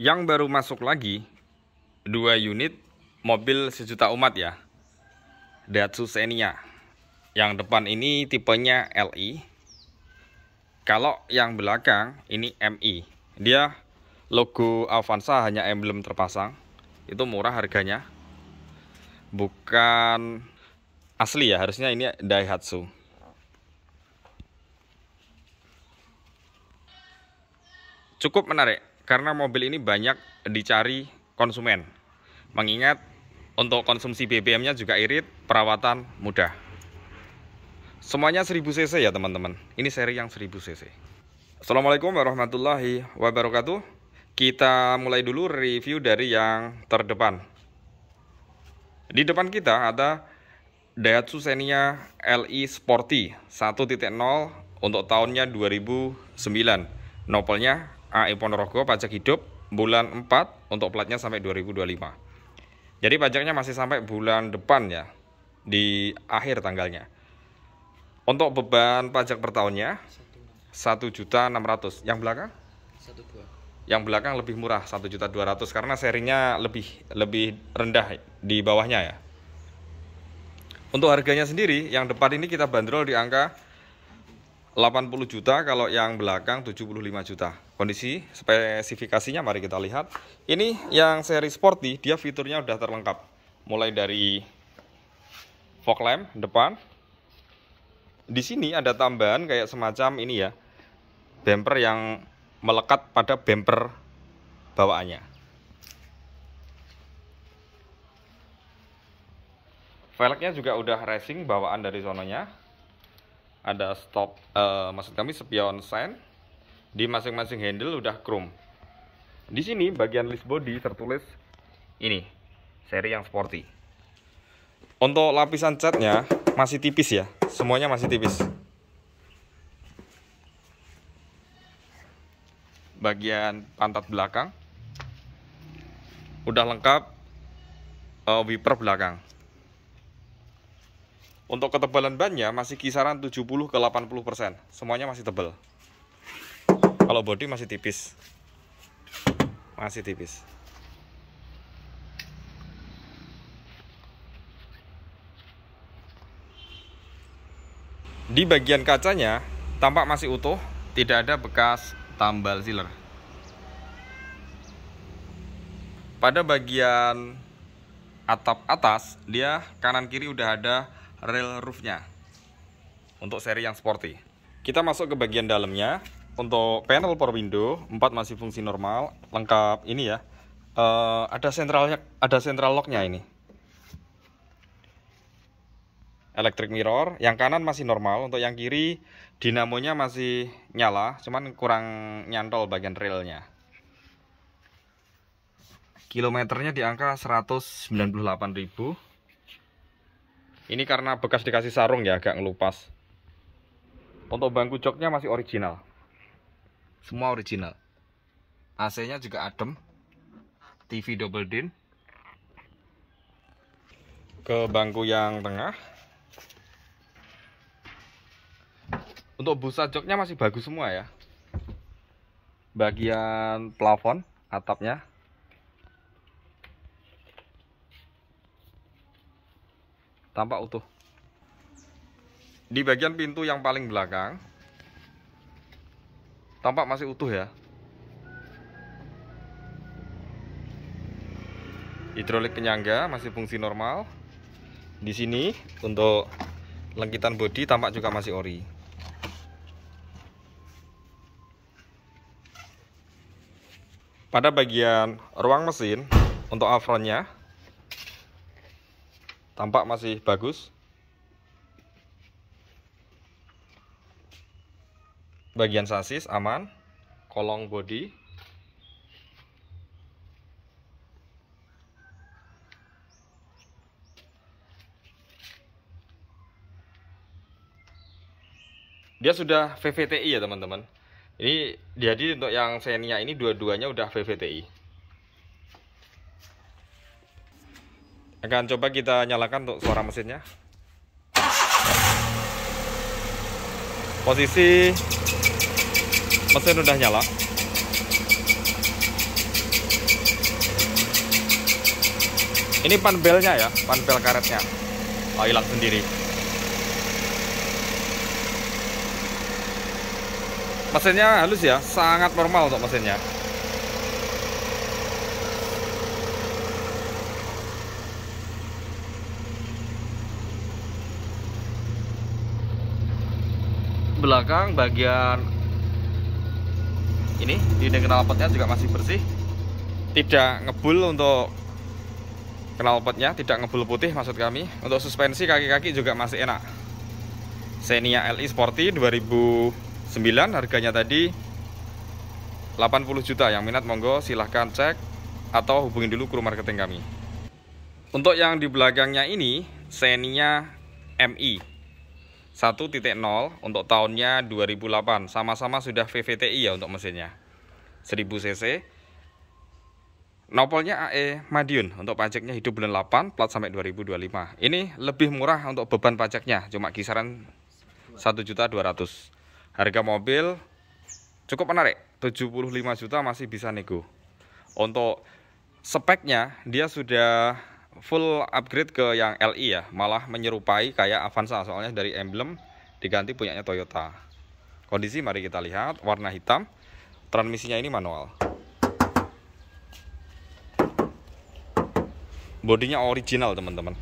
yang baru masuk lagi dua unit mobil sejuta umat ya Datsu Xenia yang depan ini tipenya LI kalau yang belakang ini MI dia logo Avanza hanya emblem terpasang itu murah harganya bukan asli ya harusnya ini Daihatsu cukup menarik karena mobil ini banyak dicari konsumen. Mengingat untuk konsumsi BBM-nya juga irit, perawatan mudah. Semuanya 1000 cc ya teman-teman. Ini seri yang 1000 cc. Assalamualaikum warahmatullahi wabarakatuh. Kita mulai dulu review dari yang terdepan. Di depan kita ada Daihatsu Xenia LI e Sporty 1.0 untuk tahunnya 2009. Nopelnya AE Ponorogo pajak hidup bulan 4 untuk platnya sampai 2025. Jadi pajaknya masih sampai bulan depan ya di akhir tanggalnya. Untuk beban pajak per tahunnya 1.600. Yang belakang? 1 Yang belakang lebih murah 1.200 karena serinya lebih lebih rendah di bawahnya ya. Untuk harganya sendiri, yang depan ini kita bandrol di angka 80 juta, kalau yang belakang 75 juta kondisi spesifikasinya mari kita lihat ini yang seri sporty dia fiturnya udah terlengkap mulai dari fog lamp depan di sini ada tambahan kayak semacam ini ya bumper yang melekat pada bumper bawaannya velgnya juga udah racing bawaan dari sononya ada stop uh, maksud kami spion sign di masing-masing handle udah chrome di sini bagian list body tertulis ini seri yang sporty untuk lapisan catnya masih tipis ya semuanya masih tipis bagian pantat belakang udah lengkap uh, wiper belakang untuk ketebalan bannya masih kisaran 70 ke 80% semuanya masih tebal kalau body masih tipis. Masih tipis. Di bagian kacanya tampak masih utuh, tidak ada bekas tambal sealer. Pada bagian atap atas, dia kanan kiri udah ada rail roofnya untuk seri yang sporty. Kita masuk ke bagian dalamnya untuk panel power window 4 masih fungsi normal lengkap ini ya uh, ada sentralnya ada sentral locknya ini electric mirror yang kanan masih normal untuk yang kiri dinamonya masih nyala cuman kurang nyantol bagian railnya kilometernya di angka 198.000 ini karena bekas dikasih sarung ya agak ngelupas untuk bangku joknya masih original semua original AC nya juga adem TV double din ke bangku yang tengah untuk busa joknya masih bagus semua ya bagian plafon atapnya tampak utuh di bagian pintu yang paling belakang tampak masih utuh ya hidrolik penyangga masih fungsi normal di sini untuk lengkitan bodi tampak juga masih ori pada bagian ruang mesin untuk afronnya tampak masih bagus bagian sasis aman kolong bodi dia sudah VVTi ya teman-teman ini jadi untuk yang Xenia ini dua-duanya udah VVTi akan coba kita nyalakan untuk suara mesinnya posisi mesin udah nyala ini panbelnya ya panbel karetnya oh, hilang sendiri mesinnya halus ya sangat normal untuk mesinnya belakang bagian ini di knalpotnya juga masih bersih tidak ngebul untuk knalpotnya tidak ngebul putih maksud kami untuk suspensi kaki-kaki juga masih enak Xenia LI Sporty 2009 harganya tadi 80 juta yang minat monggo silahkan cek atau hubungi dulu kru marketing kami untuk yang di belakangnya ini Xenia MI 1.0 untuk tahunnya 2008 sama-sama sudah VVTi ya untuk mesinnya 1000 cc Nopolnya AE Madiun untuk pajaknya hidup bulan 8 plat sampai 2025 ini lebih murah untuk beban pajaknya cuma kisaran 1.200 harga mobil cukup menarik 75 juta masih bisa nego untuk speknya dia sudah full upgrade ke yang LI e ya malah menyerupai kayak Avanza soalnya dari emblem diganti punyanya Toyota kondisi mari kita lihat warna hitam transmisinya ini manual bodinya original teman-teman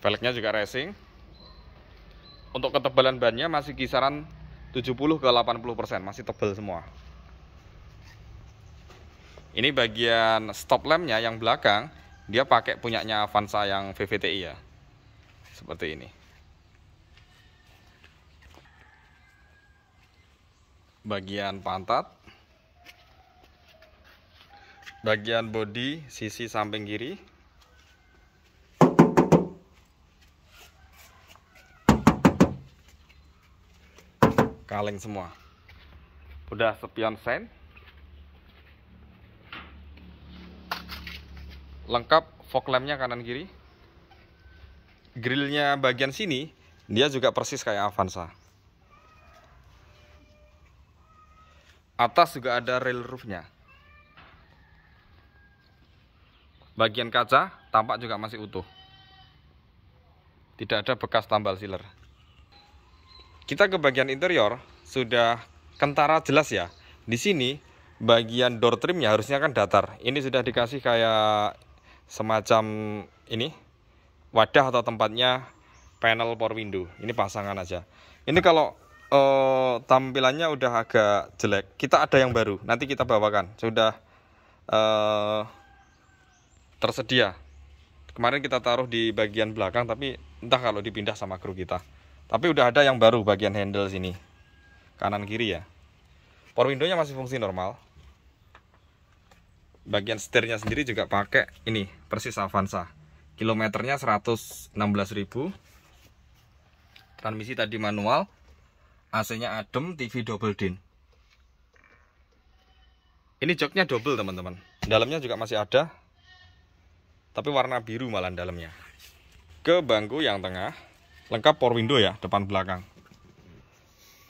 velgnya juga racing untuk ketebalan bannya masih kisaran 70 ke 80% persen masih tebal semua ini bagian stop lampnya yang belakang dia pakai punyanya Avanza yang VVTi ya seperti ini bagian pantat bagian bodi sisi samping kiri kaleng semua udah sepion sen lengkap fog lampnya kanan kiri grillnya bagian sini dia juga persis kayak Avanza atas juga ada rail roofnya bagian kaca tampak juga masih utuh tidak ada bekas tambal siler kita ke bagian interior sudah kentara jelas ya. Di sini bagian door trimnya harusnya kan datar. Ini sudah dikasih kayak semacam ini wadah atau tempatnya panel power window. Ini pasangan aja. Ini kalau uh, tampilannya udah agak jelek. Kita ada yang baru. Nanti kita bawakan. Sudah uh, tersedia. Kemarin kita taruh di bagian belakang, tapi entah kalau dipindah sama kru kita. Tapi udah ada yang baru bagian handle sini. Kanan kiri ya. Power window-nya masih fungsi normal. Bagian setirnya sendiri juga pakai ini, persis Avanza. Kilometernya 116.000. Transmisi tadi manual. AC-nya adem, TV double din. Ini joknya double, teman-teman. Dalamnya juga masih ada. Tapi warna biru malah dalamnya. Ke bangku yang tengah lengkap power window ya depan belakang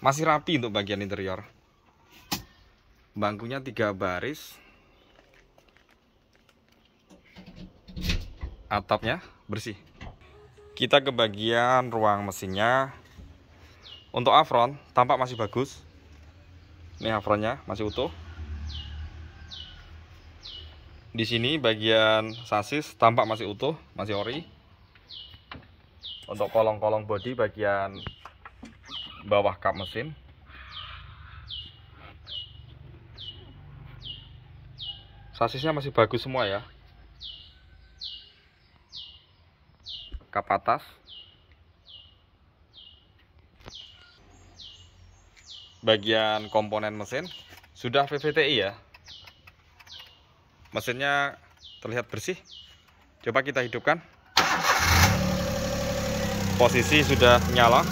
masih rapi untuk bagian interior bangkunya tiga baris atapnya bersih kita ke bagian ruang mesinnya untuk afron tampak masih bagus ini afronnya masih utuh di sini bagian sasis tampak masih utuh masih ori untuk kolong-kolong bodi bagian bawah kap mesin sasisnya masih bagus semua ya kap atas bagian komponen mesin sudah VVTI ya mesinnya terlihat bersih coba kita hidupkan posisi sudah nyala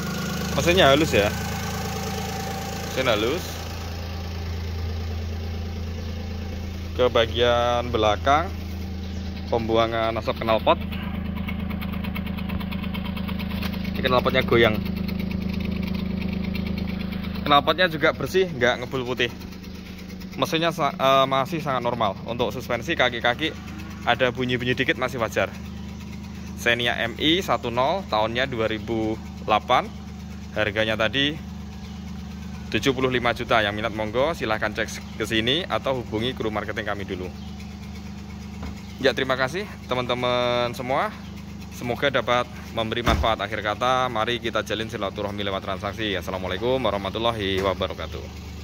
mesinnya halus ya mesin halus ke bagian belakang pembuangan asap knalpot ini knalpotnya goyang knalpotnya juga bersih nggak ngebul putih mesinnya uh, masih sangat normal untuk suspensi kaki-kaki ada bunyi-bunyi dikit masih wajar Xenia MI 10 tahunnya 2008 harganya tadi 75 juta yang minat monggo silahkan cek ke sini atau hubungi kru marketing kami dulu ya terima kasih teman-teman semua semoga dapat memberi manfaat akhir kata mari kita jalin silaturahmi lewat transaksi assalamualaikum warahmatullahi wabarakatuh